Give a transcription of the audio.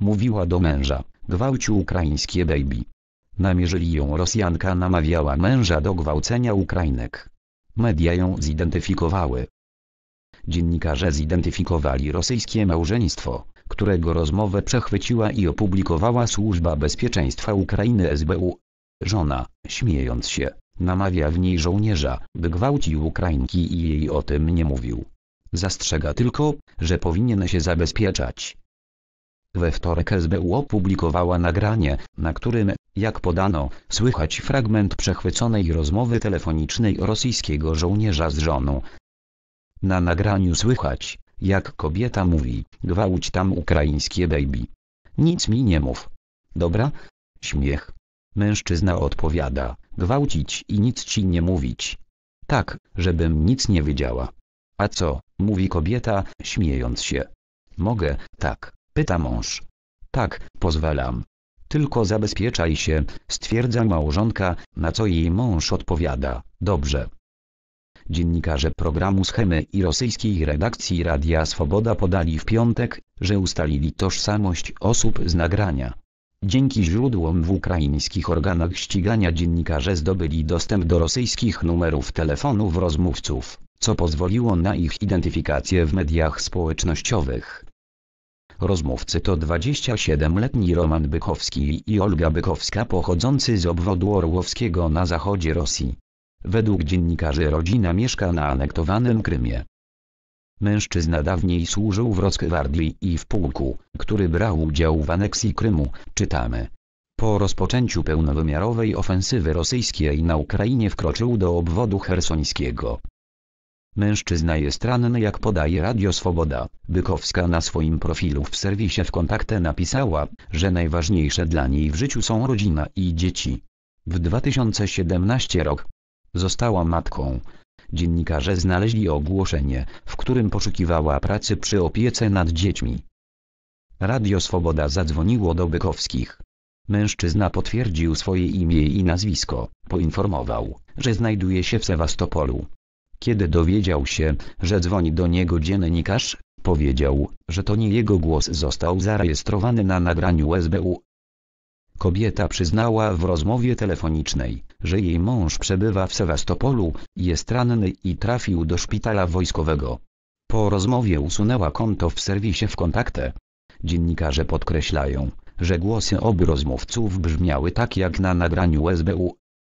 Mówiła do męża, gwałci ukraińskie baby. Namierzyli ją Rosjanka namawiała męża do gwałcenia Ukrainek. Media ją zidentyfikowały. Dziennikarze zidentyfikowali rosyjskie małżeństwo, którego rozmowę przechwyciła i opublikowała Służba Bezpieczeństwa Ukrainy SBU. Żona, śmiejąc się, namawia w niej żołnierza, by gwałcił Ukrainki i jej o tym nie mówił. Zastrzega tylko, że powinien się zabezpieczać, we wtorek SBU opublikowała nagranie, na którym, jak podano, słychać fragment przechwyconej rozmowy telefonicznej rosyjskiego żołnierza z żoną. Na nagraniu słychać, jak kobieta mówi, gwałć tam ukraińskie baby. Nic mi nie mów. Dobra? Śmiech. Mężczyzna odpowiada, gwałcić i nic ci nie mówić. Tak, żebym nic nie wiedziała. A co, mówi kobieta, śmiejąc się. Mogę, tak. Pyta mąż. Tak, pozwalam. Tylko zabezpieczaj się, stwierdza małżonka, na co jej mąż odpowiada, dobrze. Dziennikarze programu Schemy i rosyjskiej redakcji Radia Swoboda podali w piątek, że ustalili tożsamość osób z nagrania. Dzięki źródłom w ukraińskich organach ścigania dziennikarze zdobyli dostęp do rosyjskich numerów telefonów rozmówców, co pozwoliło na ich identyfikację w mediach społecznościowych. Rozmówcy to 27-letni Roman Bykowski i Olga Bykowska pochodzący z obwodu orłowskiego na zachodzie Rosji. Według dziennikarzy rodzina mieszka na anektowanym Krymie. Mężczyzna dawniej służył w Rosgwardii i w pułku, który brał udział w aneksji Krymu, czytamy. Po rozpoczęciu pełnowymiarowej ofensywy rosyjskiej na Ukrainie wkroczył do obwodu hersońskiego, Mężczyzna jest ranny jak podaje Radio Swoboda. Bykowska na swoim profilu w serwisie w kontakte napisała, że najważniejsze dla niej w życiu są rodzina i dzieci. W 2017 rok została matką. Dziennikarze znaleźli ogłoszenie, w którym poszukiwała pracy przy opiece nad dziećmi. Radio Swoboda zadzwoniło do Bykowskich. Mężczyzna potwierdził swoje imię i nazwisko, poinformował, że znajduje się w Sewastopolu kiedy dowiedział się, że dzwoni do niego dziennikarz, powiedział, że to nie jego głos został zarejestrowany na nagraniu SBU. Kobieta przyznała w rozmowie telefonicznej, że jej mąż przebywa w Sewastopolu, jest ranny i trafił do szpitala wojskowego. Po rozmowie usunęła konto w serwisie w kontakte. Dziennikarze podkreślają, że głosy obu rozmówców brzmiały tak jak na nagraniu SBU.